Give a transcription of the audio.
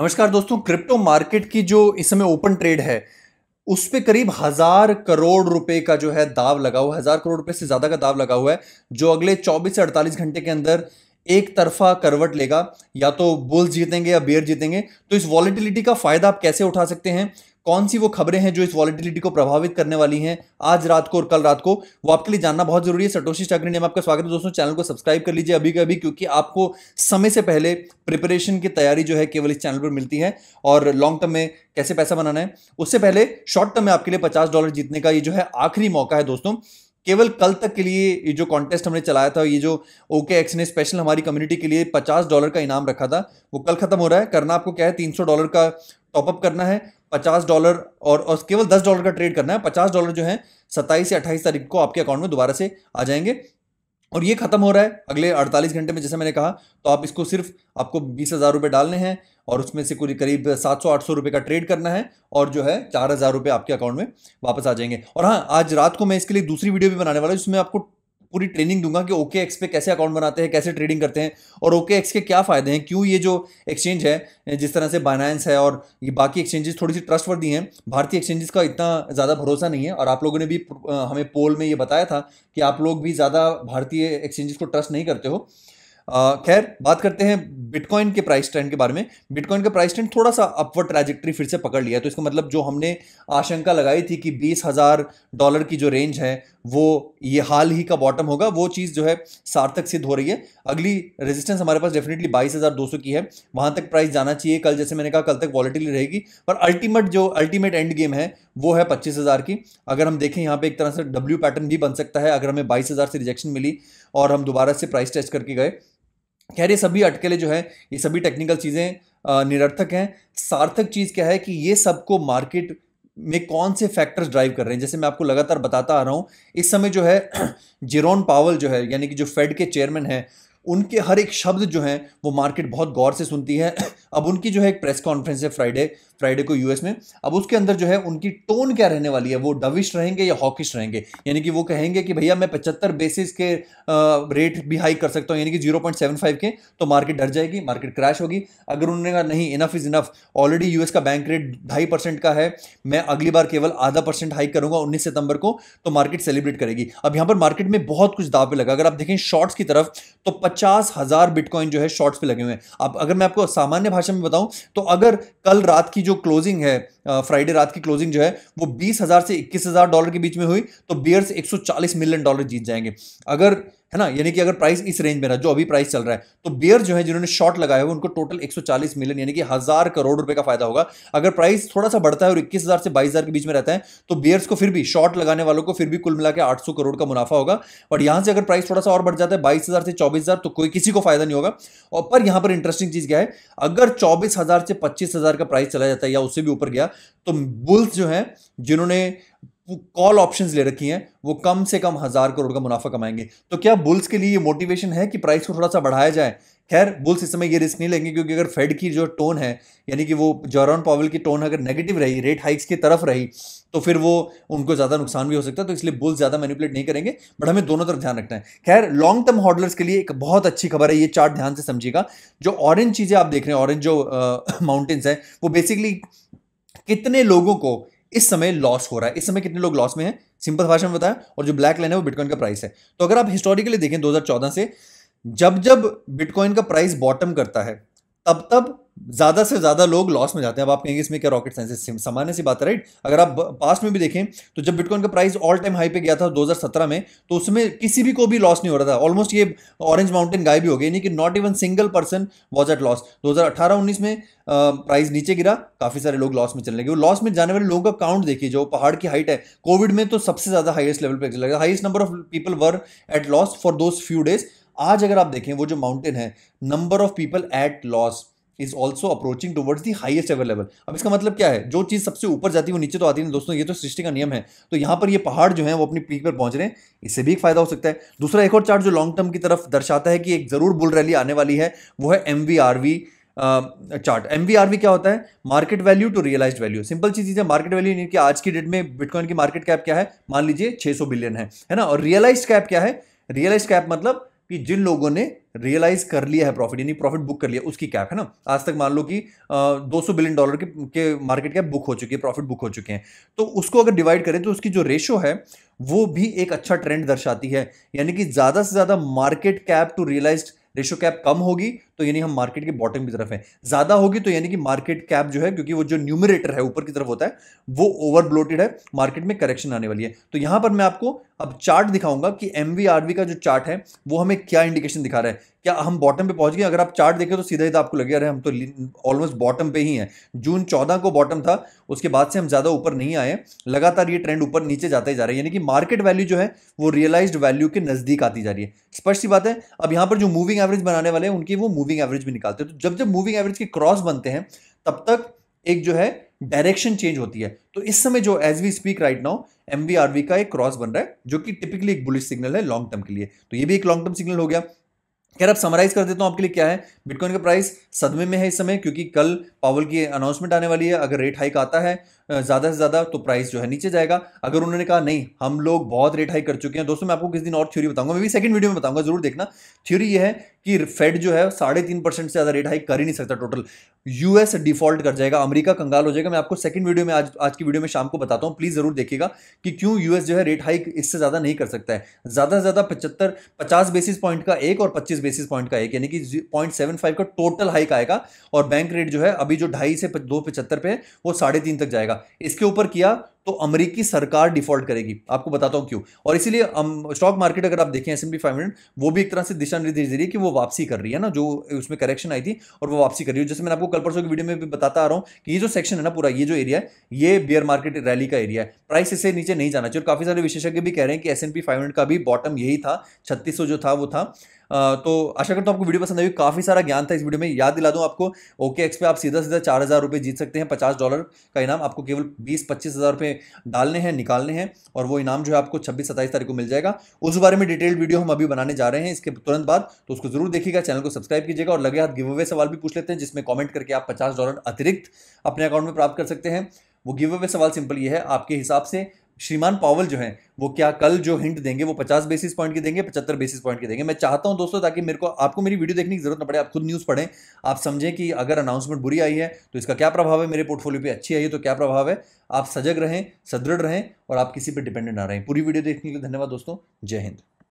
नमस्कार दोस्तों crypto market की जो इस समय ओपन ट्रेड है उस पर करीब हजार करोड़ रुपए का जो है दाव लगा हुआ है हजार करोड़ रुपए से ज्यादा का दाव लगा हुआ है जो अगले 24 से 48 घंटे के अंदर एक तरफा करवट लेगा या तो बुल्स जीतेंगे या बेयर जीतेंगे तो इस वॉलिटिलिटी का फ़ायदा आप कैसे उठा सकते हैं कौन सी वो खबरें हैं जो इस वॉलिटिलिटी को प्रभावित करने वाली हैं आज रात को और कल रात को वो आपके लिए जानना बहुत जरूरी है सटोशी चाकरी ने आपका स्वागत है दोस्तों चैनल को सब्सक्राइब कर लीजिए अभी के अभी क्योंकि आपको समय से पहले प्रिपरेशन की तैयारी जो है केवल इस चैनल पर मिलती है और लॉन्ग टर्म में कैसे पैसा बनाना है उससे पहले शॉर्ट टर्म में आपके लिए पचास डॉलर जीतने का ये जो है आखिरी मौका है दोस्तों केवल कल तक के लिए ये जो कॉन्टेस्ट हमने चलाया था ये जो ओके एक्स ने स्पेशल हमारी कम्युनिटी के लिए पचास डॉलर का इनाम रखा था वो कल खत्म हो रहा है करना आपको क्या है तीन सौ डॉलर का टॉपअप करना है पचास डॉलर और, और केवल दस डॉलर का ट्रेड करना है पचास डॉलर जो है सत्ताईस या अट्ठाईस तारीख को आपके अकाउंट में दोबारा से आ जाएंगे और ये ख़त्म हो रहा है अगले 48 घंटे में जैसे मैंने कहा तो आप इसको सिर्फ आपको बीस हज़ार रुपये डालने हैं और उसमें से कोई करीब सात सौ आठ सौ रुपये का ट्रेड करना है और जो है चार हज़ार रुपये आपके अकाउंट में वापस आ जाएंगे और हाँ आज रात को मैं इसके लिए दूसरी वीडियो भी बनाने वाला हूँ जिसमें आपको पूरी ट्रेनिंग दूंगा कि ओके एक्स पे कैसे अकाउंट बनाते हैं कैसे ट्रेडिंग करते हैं और ओके एक्स के क्या फ़ायदे हैं क्यों ये जो एक्सचेंज है जिस तरह से बाइनांस है और ये बाकी एक्सचेंजेस थोड़ी सी ट्रस्ट वर्दी हैं भारतीय एक्सचेंजेस का इतना ज़्यादा भरोसा नहीं है और आप लोगों ने भी हमें पोल में ये बताया था कि आप लोग भी ज़्यादा भारतीय एक्सचेंजेस को ट्रस्ट नहीं करते हो खैर बात करते हैं बिटकॉइन के प्राइस ट्रेंड के बारे में बिटकॉइन का प्राइस ट्रेंड थोड़ा सा अपवर्ड ट्रैजेक्ट्री फिर से पकड़ लिया तो इसका मतलब जो हमने आशंका लगाई थी कि बीस हज़ार डॉलर की जो रेंज है वो ये हाल ही का बॉटम होगा वो चीज़ जो है सार्थक सिद्ध हो रही है अगली रेजिस्टेंस हमारे पास डेफिनेटली बाईस हज़ार दो सौ की है वहाँ तक प्राइस जाना चाहिए कल जैसे मैंने कहा कल तक वॉलिटिली रहेगी पर अल्टीमेट जो अल्टीमेट एंड गेम है वो है पच्चीस हज़ार की अगर हम देखें यहाँ पे एक तरह से डब्ल्यू पैटर्न भी बन सकता है अगर हमें बाईस हज़ार से रिजेक्शन मिली और हम दोबारा से प्राइस टेस्ट करके गए कह रहे सभी अटकेले जो है ये सभी टेक्निकल चीज़ें निरर्थक हैं सार्थक चीज़ क्या है कि ये सबको मार्केट में कौन से फैक्टर्स ड्राइव कर रहे हैं जैसे मैं आपको लगातार बताता आ रहा हूँ इस समय जो है जिरोन पावल जो है यानी कि जो फेड के चेयरमैन हैं उनके हर एक शब्द जो हैं वो मार्केट बहुत गौर से सुनती है अब उनकी जो है एक प्रेस कॉन्फ्रेंस है फ्राइडे फ्राइडे को यूएस में अब उसके अंदर जो है उनकी टोन क्या रहने वाली है वो डविश रहेंगे या हॉकिश रहेंगे यानी कि वो कहेंगे कि भैया मैं पचहत्तर बेसिस के रेट भी हाई कर सकता हूँ यानी कि जीरो के तो मार्केट डर जाएगी मार्केट क्रैश होगी अगर उन्होंने कहा नहीं enough is enough already US का बैंक रेट ढाई परसेंट का है मैं अगली बार केवल आधा परसेंट हाइक करूंगा उन्नीस सितंबर को तो मार्केट सेलिब्रेट करेगी अब यहां पर मार्केट में बहुत कुछ दाव पे लगा अगर आप देखें शॉर्ट्स की तरफ तो पचास हजार बिटकॉइन जो है शॉर्ट्स पे लगे हुए हैं अब अगर मैं आपको सामान्य भाषा में बताऊं तो अगर कल रात की जो क्लोजिंग है फ्राइडे रात की क्लोजिंग जो है वो बीस हज़ार से इक्कीस हज़ार डॉलर के बीच में हुई तो बियर्स 140 मिलियन डॉलर जीत जाएंगे अगर है ना यानी कि अगर प्राइस इस रेंज में रहा जो अभी प्राइस चल रहा है तो बियर जो है जिन्होंने शॉर्ट लगाया हुए उनको टोटल 140 मिलियन यानी कि हज़ार करोड़ रुपए का फायदा होगा अगर प्राइस थोड़ा सा बढ़ता है और 21,000 से 22,000 के बीच में रहता है तो बियर्स को फिर भी शॉर्ट लगाने वालों को फिर भी कुल मिला के आठ करोड़ का मुनाफा होगा बट यहां से अगर प्राइस थोड़ा सा और बढ़ जाता है बाईस से चौबीस तो कोई किसी को फायदा नहीं होगा और पर यहाँ पर इंटरेस्टिंग चीज़ क्या है अगर चौबीस से पच्चीस का प्राइस चला जाता है या उससे भी ऊपर गया तो बुल्स जो है जिन्होंने वो कॉल ऑप्शंस ले रखी हैं वो कम से कम हज़ार करोड़ का मुनाफा कमाएंगे तो क्या बुल्स के लिए ये मोटिवेशन है कि प्राइस को थोड़ा सा बढ़ाया जाए खैर बुल्स इस समय ये रिस्क नहीं लेंगे क्योंकि अगर फेड की जो टोन है यानी कि वो जॉरॉन पावल की टोन अगर नेगेटिव रही रेट हाइक्स की तरफ रही तो फिर वो उनको ज़्यादा नुकसान भी हो सकता है तो इसलिए बुल्स ज़्यादा मैनिपुलेट नहीं करेंगे बट हमें दोनों तरफ ध्यान रखना है खैर लॉन्ग टर्म हॉडलर्स के लिए एक बहुत अच्छी खबर है ये चार्ट ध्यान से समझिएगा जो ऑरेंज चीज़ें आप देख रहे हैं ऑरेंज जो माउंटेन्स हैं वो बेसिकली कितने लोगों को इस समय लॉस हो रहा है इस समय कितने लोग लॉस में हैं सिंपल भाषा में बताया और जो ब्लैक लाइन है वो बिटकॉइन का प्राइस है तो अगर आप हिस्टोरिकली देखें 2014 से जब जब बिटकॉइन का प्राइस बॉटम करता है तब तब ज़्यादा से ज़्यादा लोग लॉस में जाते हैं अब आप कहेंगे इसमें क्या रॉकेट साइंस है सामान्य सी बात है राइट अगर आप पास्ट में भी देखें तो जब बिटकॉइन का प्राइस ऑल टाइम हाई पे गया था 2017 में तो उसमें किसी भी को भी लॉस नहीं हो रहा था ऑलमोस्ट ये ऑरेंज माउंटेन गाय भी हो गई यानी कि not even single person was at loss दो हजार में प्राइस नीचे गिरा काफ़ी सारे लोग लॉस में चलने लगे लॉस में जाने वाले लोगों का काउंट देखिए जो पहाड़ की हाइट है कोविड में तो सबसे ज़्यादा हाइएस्ट लेवल पर highest number of people were at loss for those few days आज अगर आप देखें वो जो माउंटेन है number of people at loss is also approaching towards the highest ever level अब इसका मतलब क्या है जो चीज़ सबसे ऊपर जाती है वो नीचे तो आती है दोस्तों ये तो सृष्टि का नियम है तो यहाँ पर ये पहाड़ जो है वो अपनी पीक पर पहुंच रहे हैं इससे भी एक फायदा हो सकता है दूसरा एक और चार्ट जो लॉन्ग टर्म की तरफ दर्शाता है कि एक ज़रूर बुल रैली आने वाली है वो है M V R V chart M क्या होता है market value to realise value simple चीज़ है मार्केट वैल्यू यानी कि आज की डेट में बिटकॉइन की मार्केट कैप क्या है मान लीजिए 600 बिलियन है है ना और रियलाइज कैप क्या है रियलाइज कैप मतलब कि जिन लोगों ने रियलाइज कर लिया है प्रॉफिट यानी प्रॉफिट बुक कर लिया उसकी कैप है ना आज तक मान लो कि दो सौ बिलियन डॉलर के, के मार्केट कैप बुक हो चुकी है प्रॉफिट बुक हो चुके हैं तो उसको अगर डिवाइड करें तो उसकी जो रेशो है वो भी एक अच्छा ट्रेंड दर्शाती है यानी कि ज़्यादा से ज़्यादा market cap to realise ratio cap कम होगी तो यानी हम मार्केट के बॉटम की तरफ है ज़्यादा होगी तो यानी कि मार्केट कैप जो है क्योंकि वो जो न्यूमिनेटर है ऊपर की तरफ होता है वो ओवर ब्लोटेड है मार्केट में करेक्शन आने वाली है तो यहां पर मैं आपको अब चार्ट दिखाऊंगा कि एम का जो चार्ट है वो हमें क्या इंडिकेशन दिखा रहा है क्या हम बॉटम पे पहुंच गए अगर आप चार्ट देखें तो सीधा ही तो आपको लगे अरे हम तो ऑलमोस्ट बॉटम पे ही हैं जून चौदह को बॉटम था उसके बाद से हम ज़्यादा ऊपर नहीं आए लगातार ये ट्रेंड ऊपर नीचे जाता ही जा रहा है यानी कि मार्केट वैल्यू जो है वो रियलाइज्ड वैल्यू के नज़दीक आती जा रही है स्पष्ट सी बात है अब यहां पर जो मूविंग एवरेज बनाने वाले हैं उनकी वो मूविंग एवरेज भी निकालते हैं तो जब जब मूविंग एवरेज के क्रॉस बनते हैं तब तक एक जो है डायरेक्शन चेंज होती है तो इस समय जो as we speak right now M का एक क्रॉस बन रहा है जो कि टिपिकली एक बुलिश सिग्नल है लॉन्ग टर्म के लिए तो ये भी एक लॉन्ग टर्म सिग्नल हो गया खैर अब समराइज कर देता हूँ आपके लिए क्या है बिटकॉइन का प्राइस सदमे में है इस समय क्योंकि कल पावल की अनाउंसमेंट आने वाली है अगर रेट हाइक आता है ज़्यादा से ज़्यादा तो प्राइस जो है नीचे जाएगा अगर उन्होंने कहा नहीं हम लोग बहुत रेट हाइक कर चुके हैं दोस्तों मैं आपको किस दिन और थ्योरी बताऊंगा मैं भी सेकंड वीडियो में बताऊंगा जरूर देखना थ्योरी ये है कि फेड जो है साढ़े तीन परसेंट से ज़्यादा रेट हाइक कर ही नहीं सकता टोटल यूएस डिफॉल्ट कर जाएगा अमेरिका कंगाल हो जाएगा मैं आपको सेकंड वीडियो में आज आज की वीडियो में शाम को बताता हूं प्लीज़ ज़रूर देखिएगा कि क्यों यूएस जो है रेट हाइक इससे ज़्यादा नहीं कर सकता है ज़्यादा से ज़्यादा पचहत्तर पचास बेसिस पॉइंट का एक और पच्चीस बेसिस पॉइंट का एक यानी कि पॉइंट सेवन फाइव का टोटल हाइक आएगा और बैंक रेट जो है अभी जो ढाई से दो पचहत्तर पे वो साढ़े तीन तक जाएगा इसके ऊपर किया तो अमेरिकी सरकार डिफॉल्ट करेगी आपको बताता हूं क्यों और इसीलिए स्टॉक मार्केट अगर आप देखें एस 500 फाइव हंड्रेड वो भी एक तरह से दिशा निर्देश दे रही है कि वो वापसी कर रही है ना जो उसमें करेक्शन आई थी और वो वापसी कर रही है जैसे मैंने आपको कल परसों की वीडियो में भी बताता आ रहा हूं कि ये जो सेक्शन है ना पूरा ये जो एरिया है ये बियर मार्केट रैली का एरिया है प्राइस इसे नीचे नहीं जाना चाहिए और काफ़ी सारे विशेषज्ञ भी कह रहे हैं कि एस एन का भी बॉटम यही था छत्तीस जो था वो था तो आशा करता हूँ आपको वीडियो पसंद आई काफ़ी सारा ज्ञान था इस वीडियो में याद दिला दूँ आपको ओके एक्स पे आप सीधा सीधा चार हज़ार रुपये जीत सकते हैं पचास डॉलर का इनाम आपको केवल बीस पच्चीस हज़ार रुपये डालने हैं निकालने हैं और वो इनाम जो है आपको छब्बीस सत्ताईस तारीख को मिल जाएगा उस बारे में डिटेल्ड वीडियो हम अभी बनाने जा रहे हैं इसके तुरंत बाद तो उसको जरूर देखिएगा चैनल को सब्सक्राइब कीजिएगा और लगे हाथ गिव अवे सवाल भी पूछ लेते हैं जिसमें कॉमेंट करके आप पचास डॉलर अतिरिक्त अपने अकाउंट में प्राप्त कर सकते हैं वो गिव अवे सवाल सिंपल ये है आपके हिसाब से श्रीमान पावल जो है वो क्या कल जो हिंट देंगे वो पचास बेसिस पॉइंट के देंगे पचहत्तर बेसिस पॉइंट के देंगे मैं चाहता हूं दोस्तों ताकि मेरे को आपको मेरी वीडियो देखने की जरूरत न पड़े आप खुद न्यूज़ पढ़ें आप समझें कि अगर अनाउंसमेंट बुरी आई है तो इसका क्या प्रभाव है मेरे पोर्टफोलियो पर अच्छी आई है तो क्या प्रभाव है आप सजग रहें सदृढ़ रहें और आप किसी पर डिपेंडेंट ना रहें पूरी वीडियो देखने के लिए धन्यवाद दोस्तों जय हिंद